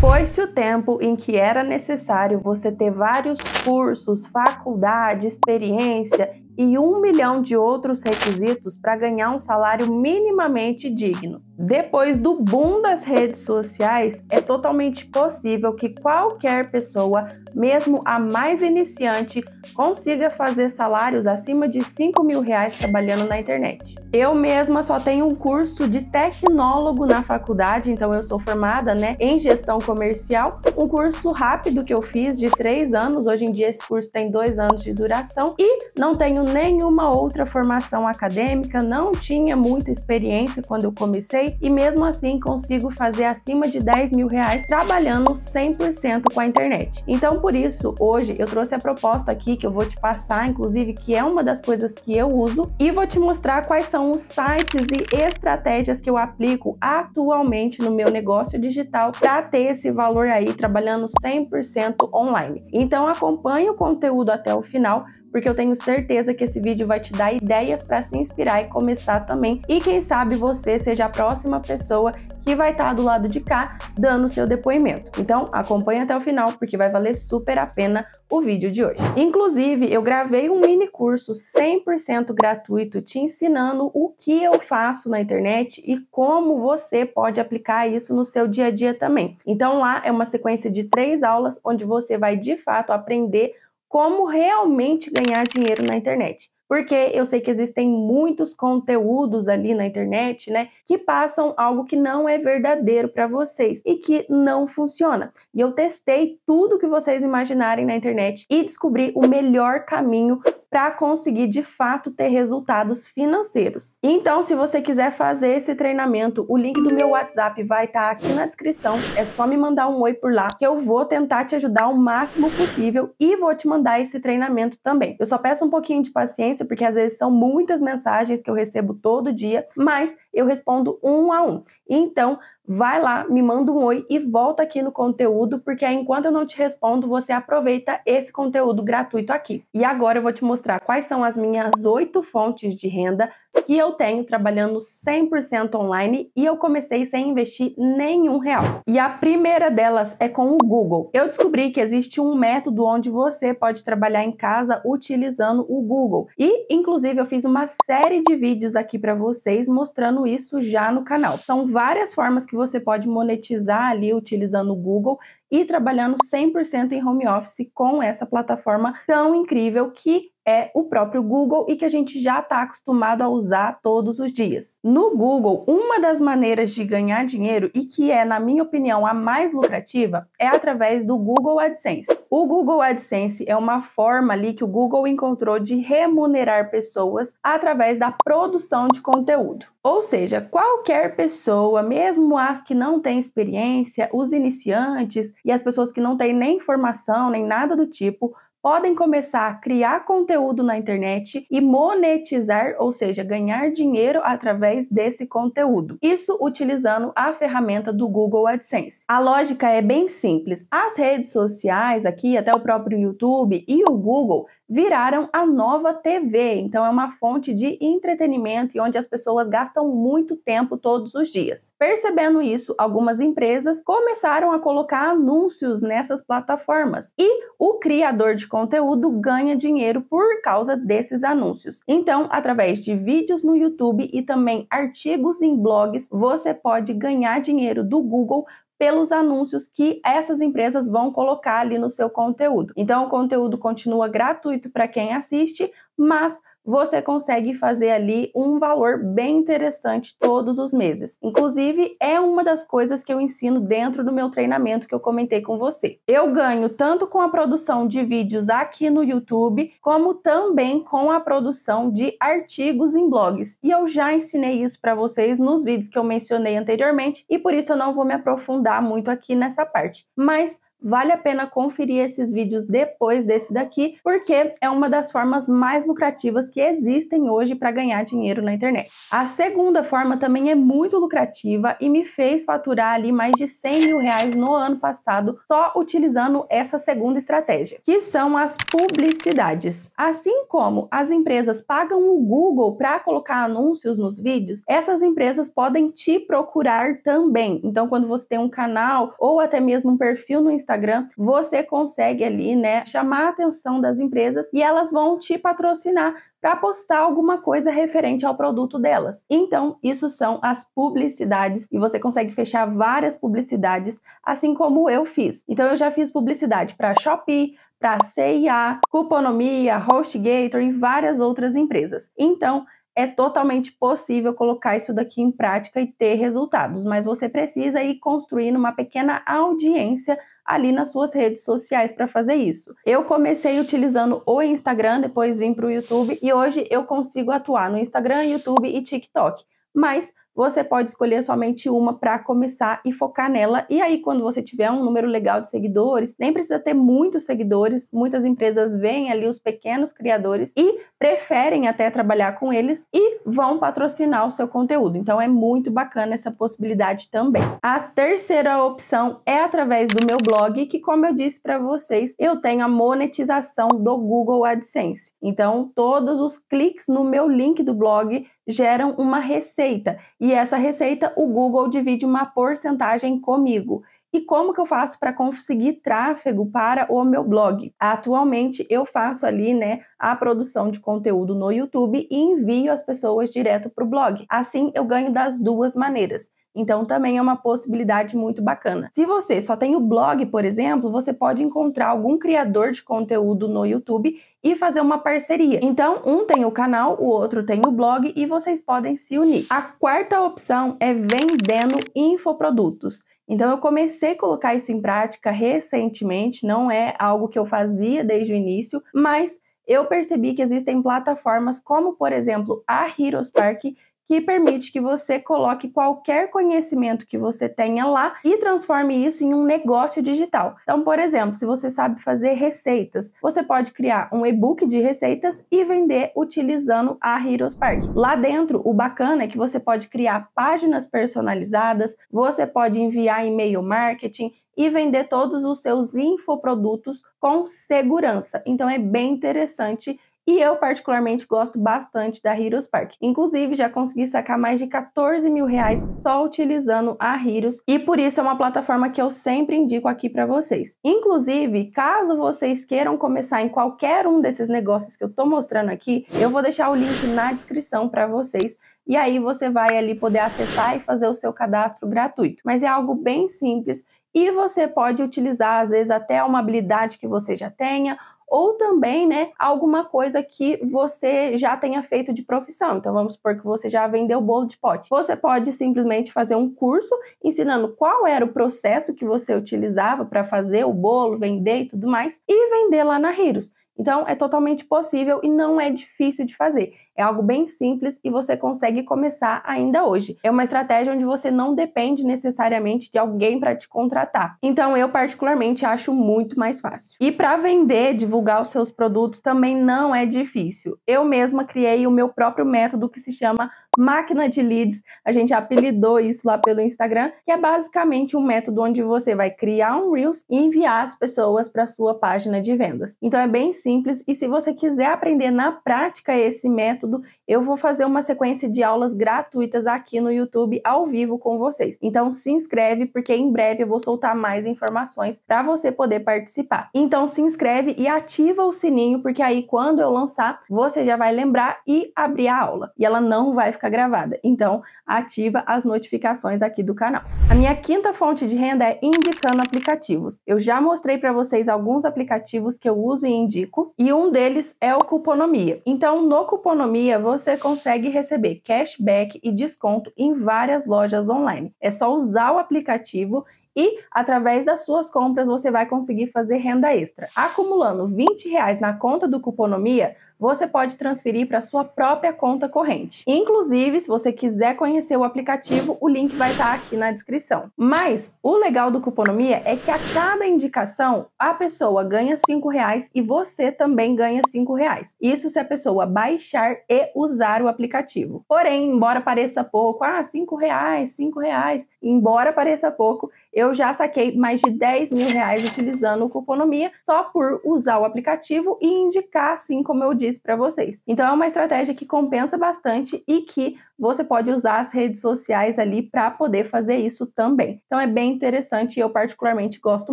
Foi-se o tempo em que era necessário você ter vários cursos, faculdade, experiência e um milhão de outros requisitos para ganhar um salário minimamente digno. Depois do boom das redes sociais, é totalmente possível que qualquer pessoa, mesmo a mais iniciante, consiga fazer salários acima de 5 mil reais trabalhando na internet. Eu mesma só tenho um curso de tecnólogo na faculdade, então eu sou formada né, em gestão comercial, um curso rápido que eu fiz de três anos, hoje em dia esse curso tem dois anos de duração, e não tenho nenhuma outra formação acadêmica, não tinha muita experiência quando eu comecei, e mesmo assim consigo fazer acima de 10 mil reais trabalhando 100% com a internet. Então por isso, hoje eu trouxe a proposta aqui que eu vou te passar, inclusive, que é uma das coisas que eu uso e vou te mostrar quais são os sites e estratégias que eu aplico atualmente no meu negócio digital para ter esse valor aí trabalhando 100% online. Então acompanhe o conteúdo até o final porque eu tenho certeza que esse vídeo vai te dar ideias para se inspirar e começar também. E quem sabe você seja a próxima pessoa que vai estar tá do lado de cá dando o seu depoimento. Então, acompanhe até o final porque vai valer super a pena o vídeo de hoje. Inclusive, eu gravei um mini curso 100% gratuito te ensinando o que eu faço na internet e como você pode aplicar isso no seu dia a dia também. Então, lá é uma sequência de três aulas onde você vai de fato aprender como realmente ganhar dinheiro na internet. Porque eu sei que existem muitos conteúdos ali na internet, né, que passam algo que não é verdadeiro para vocês e que não funciona. E eu testei tudo que vocês imaginarem na internet e descobri o melhor caminho para conseguir de fato ter resultados financeiros. Então, se você quiser fazer esse treinamento, o link do meu WhatsApp vai estar tá aqui na descrição. É só me mandar um oi por lá que eu vou tentar te ajudar o máximo possível e vou te mandar esse treinamento também. Eu só peço um pouquinho de paciência porque às vezes são muitas mensagens que eu recebo todo dia, mas eu respondo um a um. Então, vai lá, me manda um oi e volta aqui no conteúdo, porque enquanto eu não te respondo, você aproveita esse conteúdo gratuito aqui. E agora eu vou te mostrar quais são as minhas oito fontes de renda que eu tenho trabalhando 100% online e eu comecei sem investir nenhum real. E a primeira delas é com o Google. Eu descobri que existe um método onde você pode trabalhar em casa utilizando o Google. E, inclusive, eu fiz uma série de vídeos aqui para vocês mostrando isso já no canal. São várias formas que você pode monetizar ali utilizando o Google, e trabalhando 100% em home office com essa plataforma tão incrível que é o próprio Google e que a gente já está acostumado a usar todos os dias. No Google, uma das maneiras de ganhar dinheiro e que é, na minha opinião, a mais lucrativa é através do Google AdSense. O Google AdSense é uma forma ali que o Google encontrou de remunerar pessoas através da produção de conteúdo. Ou seja, qualquer pessoa, mesmo as que não têm experiência, os iniciantes, e as pessoas que não têm nem formação, nem nada do tipo, podem começar a criar conteúdo na internet e monetizar, ou seja, ganhar dinheiro através desse conteúdo. Isso utilizando a ferramenta do Google AdSense. A lógica é bem simples. As redes sociais aqui, até o próprio YouTube e o Google, viraram a nova TV. Então, é uma fonte de entretenimento e onde as pessoas gastam muito tempo todos os dias. Percebendo isso, algumas empresas começaram a colocar anúncios nessas plataformas e o criador de conteúdo ganha dinheiro por causa desses anúncios. Então, através de vídeos no YouTube e também artigos em blogs, você pode ganhar dinheiro do Google pelos anúncios que essas empresas vão colocar ali no seu conteúdo. Então, o conteúdo continua gratuito para quem assiste, mas você consegue fazer ali um valor bem interessante todos os meses. Inclusive, é uma das coisas que eu ensino dentro do meu treinamento que eu comentei com você. Eu ganho tanto com a produção de vídeos aqui no YouTube, como também com a produção de artigos em blogs. E eu já ensinei isso para vocês nos vídeos que eu mencionei anteriormente, e por isso eu não vou me aprofundar muito aqui nessa parte. Mas vale a pena conferir esses vídeos depois desse daqui, porque é uma das formas mais lucrativas que existem hoje para ganhar dinheiro na internet. A segunda forma também é muito lucrativa e me fez faturar ali mais de 100 mil reais no ano passado só utilizando essa segunda estratégia, que são as publicidades. Assim como as empresas pagam o Google para colocar anúncios nos vídeos, essas empresas podem te procurar também. Então, quando você tem um canal ou até mesmo um perfil no Instagram, Instagram, você consegue ali, né, chamar a atenção das empresas e elas vão te patrocinar para postar alguma coisa referente ao produto delas. Então, isso são as publicidades e você consegue fechar várias publicidades, assim como eu fiz. Então, eu já fiz publicidade para Shopee, para CIA, Cuponomia, HostGator e várias outras empresas. Então, é totalmente possível colocar isso daqui em prática e ter resultados, mas você precisa ir construindo uma pequena audiência ali nas suas redes sociais para fazer isso. Eu comecei utilizando o Instagram, depois vim para o YouTube e hoje eu consigo atuar no Instagram, YouTube e TikTok. Mas você pode escolher somente uma para começar e focar nela. E aí, quando você tiver um número legal de seguidores, nem precisa ter muitos seguidores. Muitas empresas veem ali os pequenos criadores e preferem até trabalhar com eles e vão patrocinar o seu conteúdo. Então, é muito bacana essa possibilidade também. A terceira opção é através do meu blog, que, como eu disse para vocês, eu tenho a monetização do Google AdSense. Então, todos os cliques no meu link do blog geram uma receita e essa receita o Google divide uma porcentagem comigo. E como que eu faço para conseguir tráfego para o meu blog? Atualmente eu faço ali, né, a produção de conteúdo no YouTube e envio as pessoas direto para o blog. Assim eu ganho das duas maneiras. Então também é uma possibilidade muito bacana. Se você só tem o blog, por exemplo, você pode encontrar algum criador de conteúdo no YouTube e fazer uma parceria. Então, um tem o canal, o outro tem o blog e vocês podem se unir. A quarta opção é vendendo infoprodutos. Então, eu comecei a colocar isso em prática recentemente, não é algo que eu fazia desde o início, mas eu percebi que existem plataformas como, por exemplo, a Heroes Park que permite que você coloque qualquer conhecimento que você tenha lá e transforme isso em um negócio digital. Então, por exemplo, se você sabe fazer receitas, você pode criar um e-book de receitas e vender utilizando a Heroes Park. Lá dentro, o bacana é que você pode criar páginas personalizadas, você pode enviar e-mail marketing, e vender todos os seus infoprodutos com segurança. Então é bem interessante e eu, particularmente, gosto bastante da Heroes Park. Inclusive, já consegui sacar mais de 14 mil reais só utilizando a Heroes. E por isso é uma plataforma que eu sempre indico aqui para vocês. Inclusive, caso vocês queiram começar em qualquer um desses negócios que eu tô mostrando aqui, eu vou deixar o link na descrição para vocês e aí você vai ali poder acessar e fazer o seu cadastro gratuito. Mas é algo bem simples e você pode utilizar às vezes até uma habilidade que você já tenha ou também, né, alguma coisa que você já tenha feito de profissão. Então vamos supor que você já vendeu bolo de pote. Você pode simplesmente fazer um curso ensinando qual era o processo que você utilizava para fazer o bolo, vender e tudo mais e vender lá na Riros. Então, é totalmente possível e não é difícil de fazer. É algo bem simples e você consegue começar ainda hoje. É uma estratégia onde você não depende necessariamente de alguém para te contratar. Então, eu particularmente acho muito mais fácil. E para vender, divulgar os seus produtos também não é difícil. Eu mesma criei o meu próprio método que se chama máquina de leads, a gente apelidou isso lá pelo Instagram, que é basicamente um método onde você vai criar um Reels e enviar as pessoas para sua página de vendas. Então é bem simples e se você quiser aprender na prática esse método, eu vou fazer uma sequência de aulas gratuitas aqui no YouTube ao vivo com vocês. Então se inscreve porque em breve eu vou soltar mais informações para você poder participar. Então se inscreve e ativa o sininho porque aí quando eu lançar, você já vai lembrar e abrir a aula. E ela não vai ficar gravada. Então, ativa as notificações aqui do canal. A minha quinta fonte de renda é indicando aplicativos. Eu já mostrei para vocês alguns aplicativos que eu uso e indico, e um deles é o Cuponomia. Então, no Cuponomia, você consegue receber cashback e desconto em várias lojas online. É só usar o aplicativo e através das suas compras você vai conseguir fazer renda extra. Acumulando 20 reais na conta do Cuponomia, você pode transferir para sua própria conta corrente. Inclusive, se você quiser conhecer o aplicativo, o link vai estar aqui na descrição. Mas o legal do Cuponomia é que a cada indicação a pessoa ganha cinco reais e você também ganha cinco reais. Isso se a pessoa baixar e usar o aplicativo. Porém, embora pareça pouco, ah, cinco reais, cinco reais, embora pareça pouco, eu já saquei mais de 10 mil reais utilizando o Cuponomia só por usar o aplicativo e indicar, assim como eu disse para vocês. Então é uma estratégia que compensa bastante e que você pode usar as redes sociais ali para poder fazer isso também. Então é bem interessante e eu particularmente gosto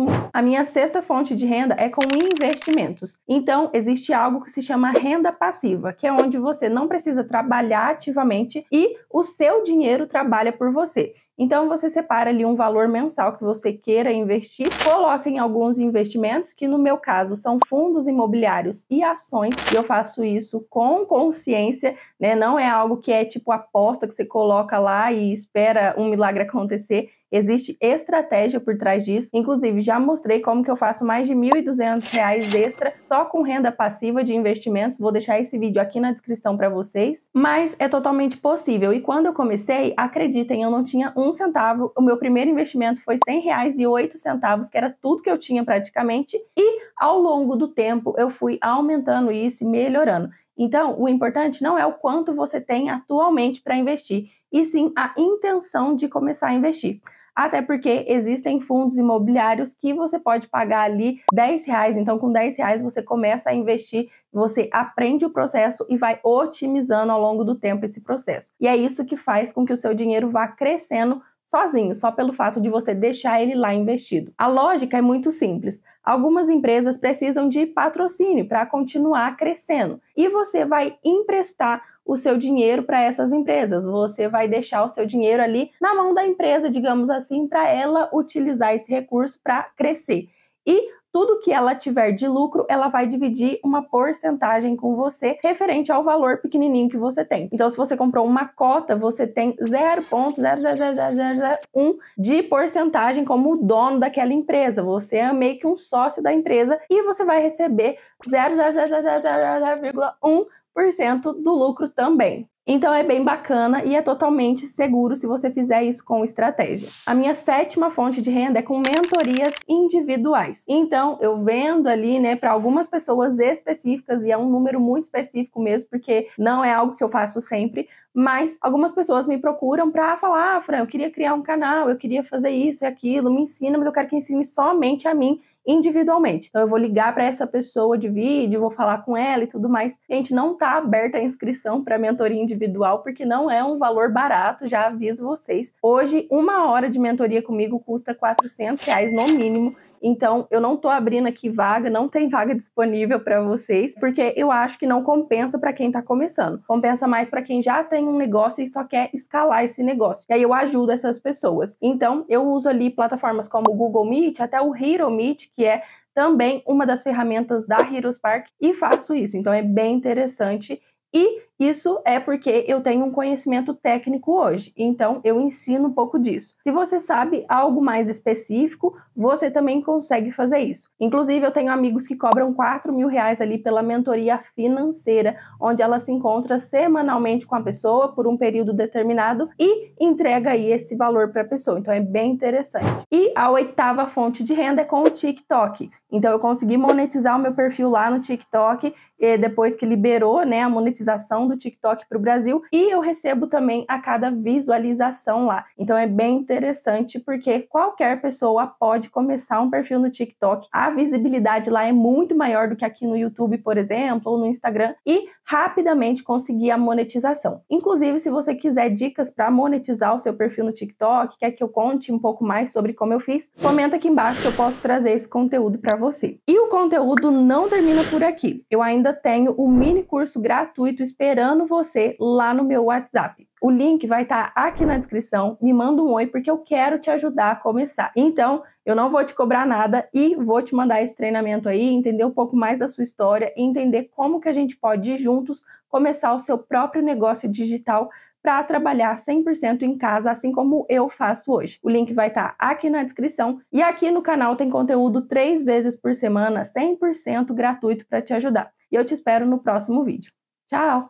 muito. A minha sexta fonte de renda é com investimentos. Então existe algo que se chama renda passiva, que é onde você não precisa trabalhar ativamente e o seu dinheiro trabalha por você. Então você separa ali um valor mensal que você queira investir, coloca em alguns investimentos que no meu caso são fundos imobiliários e ações, e eu faço isso com consciência, né? Não é algo que é tipo aposta que você coloca lá e espera um milagre acontecer. Existe estratégia por trás disso. Inclusive, já mostrei como que eu faço mais de R$ 1.200 extra só com renda passiva de investimentos. Vou deixar esse vídeo aqui na descrição para vocês. Mas é totalmente possível. E quando eu comecei, acreditem, eu não tinha um centavo. O meu primeiro investimento foi R$ 100,08, que era tudo que eu tinha praticamente. E ao longo do tempo, eu fui aumentando isso e melhorando. Então, o importante não é o quanto você tem atualmente para investir, e sim a intenção de começar a investir até porque existem fundos imobiliários que você pode pagar ali 10 reais. Então, com 10 reais você começa a investir, você aprende o processo e vai otimizando ao longo do tempo esse processo. E é isso que faz com que o seu dinheiro vá crescendo sozinho, só pelo fato de você deixar ele lá investido. A lógica é muito simples. Algumas empresas precisam de patrocínio para continuar crescendo e você vai emprestar o seu dinheiro para essas empresas. Você vai deixar o seu dinheiro ali na mão da empresa, digamos assim, para ela utilizar esse recurso para crescer. E tudo que ela tiver de lucro, ela vai dividir uma porcentagem com você referente ao valor pequenininho que você tem. Então, se você comprou uma cota, você tem 0.00001 de porcentagem como dono daquela empresa. Você é meio que um sócio da empresa e você vai receber 0,00001% do lucro também. Então é bem bacana e é totalmente seguro se você fizer isso com estratégia. A minha sétima fonte de renda é com mentorias individuais. Então eu vendo ali, né, para algumas pessoas específicas e é um número muito específico mesmo, porque não é algo que eu faço sempre, mas algumas pessoas me procuram para falar, ah, Fran, eu queria criar um canal, eu queria fazer isso e aquilo, me ensina, mas eu quero que ensine somente a mim individualmente. Então eu vou ligar para essa pessoa de vídeo, vou falar com ela e tudo mais. Gente, não está aberta a inscrição para mentoria individual porque não é um valor barato, já aviso vocês. Hoje, uma hora de mentoria comigo custa 400 reais no mínimo. Então, eu não tô abrindo aqui vaga, não tem vaga disponível para vocês, porque eu acho que não compensa para quem tá começando. Compensa mais para quem já tem um negócio e só quer escalar esse negócio. E aí eu ajudo essas pessoas. Então, eu uso ali plataformas como o Google Meet, até o Hero Meet, que é também uma das ferramentas da Heroes Park e faço isso. Então é bem interessante e isso é porque eu tenho um conhecimento técnico hoje, então eu ensino um pouco disso. Se você sabe algo mais específico, você também consegue fazer isso. Inclusive, eu tenho amigos que cobram 4 mil reais ali pela mentoria financeira, onde ela se encontra semanalmente com a pessoa por um período determinado e entrega aí esse valor para a pessoa. Então é bem interessante. E a oitava fonte de renda é com o TikTok. Então eu consegui monetizar o meu perfil lá no TikTok depois que liberou né, a monetização do TikTok para o Brasil e eu recebo também a cada visualização lá. Então é bem interessante porque qualquer pessoa pode começar um perfil no TikTok. A visibilidade lá é muito maior do que aqui no YouTube, por exemplo, ou no Instagram e rapidamente conseguir a monetização. Inclusive, se você quiser dicas para monetizar o seu perfil no TikTok, quer que eu conte um pouco mais sobre como eu fiz, comenta aqui embaixo que eu posso trazer esse conteúdo para você. E o conteúdo não termina por aqui. Eu ainda tenho o um mini curso gratuito esperando esperando você lá no meu WhatsApp. O link vai estar tá aqui na descrição. Me manda um oi porque eu quero te ajudar a começar. Então, eu não vou te cobrar nada e vou te mandar esse treinamento aí, entender um pouco mais da sua história e entender como que a gente pode juntos começar o seu próprio negócio digital para trabalhar 100% em casa, assim como eu faço hoje. O link vai estar tá aqui na descrição e aqui no canal tem conteúdo três vezes por semana, 100% gratuito para te ajudar. E eu te espero no próximo vídeo. Tchau!